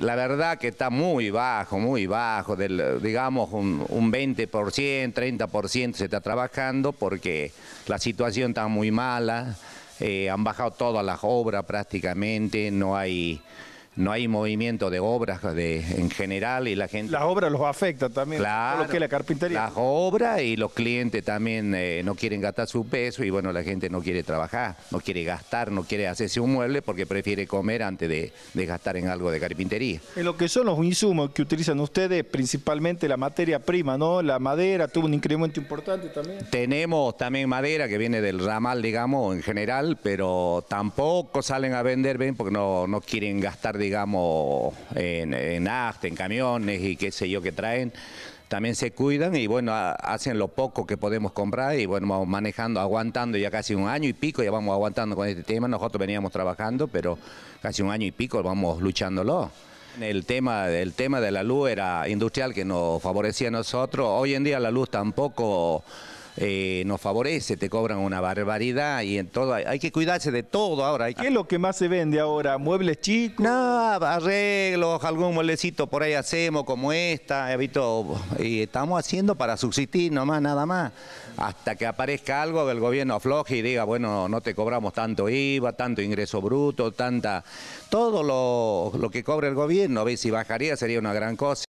la verdad que está muy bajo, muy bajo, digamos un, 20%, 30% se está trabajando porque la situación está muy mala, eh, han bajado todas las obras prácticamente, no hay no hay movimiento de obras en general y la gente... Las obras los afectan también, claro, lo que la carpintería. Las obras y los clientes también eh, no quieren gastar su peso y bueno, la gente no quiere trabajar, no quiere gastar, no quiere hacerse un mueble porque prefiere comer antes de, gastar en algo de carpintería. En lo que son los insumos que utilizan ustedes, principalmente la materia prima, ¿no? La madera tuvo un incremento importante también. Tenemos también madera que viene del ramal, digamos, en general, pero tampoco salen a vender, bien porque no, no quieren gastar digamos, en, en en camiones y qué sé yo que traen, también se cuidan y bueno, hacen lo poco que podemos comprar y bueno, vamos manejando, aguantando ya casi un año y pico, ya vamos aguantando con este tema, nosotros veníamos trabajando, pero casi un año y pico vamos luchándolo. El tema, el tema de la luz era industrial que nos favorecía a nosotros, hoy en día la luz tampoco eh, nos favorece, te cobran una barbaridad y en todo, hay que cuidarse de todo ahora. ¿Qué es lo que más se vende ahora? ¿Muebles chicos? Nada, arreglos, algún mueblecito por ahí hacemos como esta, y estamos haciendo para subsistir nomás, nada más. Hasta que aparezca algo que el gobierno afloje y diga, bueno, no te cobramos tanto IVA, tanto ingreso bruto, tanta... Todo lo, lo que cobra el gobierno, a ver si bajaría sería una gran cosa.